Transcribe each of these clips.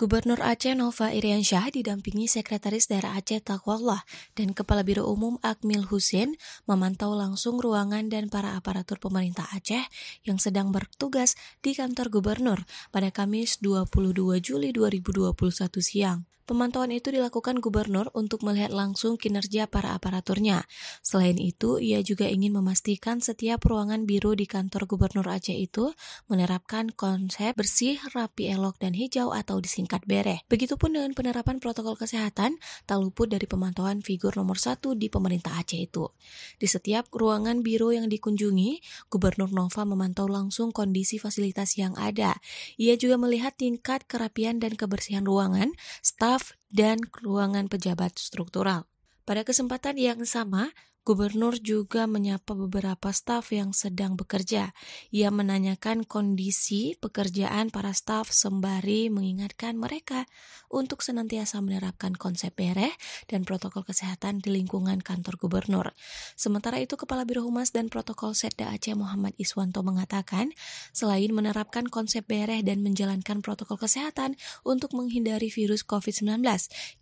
Gubernur Aceh Nova Iriansyah didampingi Sekretaris Daerah Aceh Takwallah dan Kepala Biro Umum Akmil Husin memantau langsung ruangan dan para aparatur pemerintah Aceh yang sedang bertugas di kantor gubernur pada Kamis 22 Juli 2021 siang. Pemantauan itu dilakukan gubernur untuk melihat langsung kinerja para aparaturnya. Selain itu, ia juga ingin memastikan setiap ruangan biru di kantor gubernur Aceh itu menerapkan konsep bersih, rapi, elok, dan hijau atau disingkat bereh. Begitupun dengan penerapan protokol kesehatan, tak luput dari pemantauan figur nomor satu di pemerintah Aceh itu. Di setiap ruangan biru yang dikunjungi, Gubernur Nova memantau langsung kondisi fasilitas yang ada. Ia juga melihat tingkat kerapian dan kebersihan ruangan, staf staf, dan keluangan pejabat struktural. Pada kesempatan yang sama, Gubernur juga menyapa beberapa staf yang sedang bekerja. Ia menanyakan kondisi pekerjaan para staf sembari mengingatkan mereka untuk senantiasa menerapkan konsep bereh dan protokol kesehatan di lingkungan kantor gubernur. Sementara itu, Kepala Biro Humas dan Protokol Setda Aceh Muhammad Iswanto mengatakan, selain menerapkan konsep bereh dan menjalankan protokol kesehatan untuk menghindari virus COVID-19,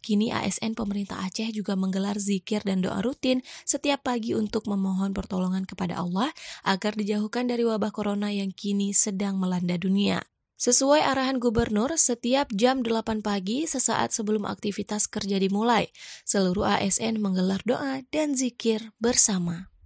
kini ASN pemerintah Aceh juga menggelar zikir dan doa rutin setiap setiap pagi untuk memohon pertolongan kepada Allah agar dijauhkan dari wabah corona yang kini sedang melanda dunia. Sesuai arahan gubernur, setiap jam 8 pagi sesaat sebelum aktivitas kerja dimulai, seluruh ASN menggelar doa dan zikir bersama.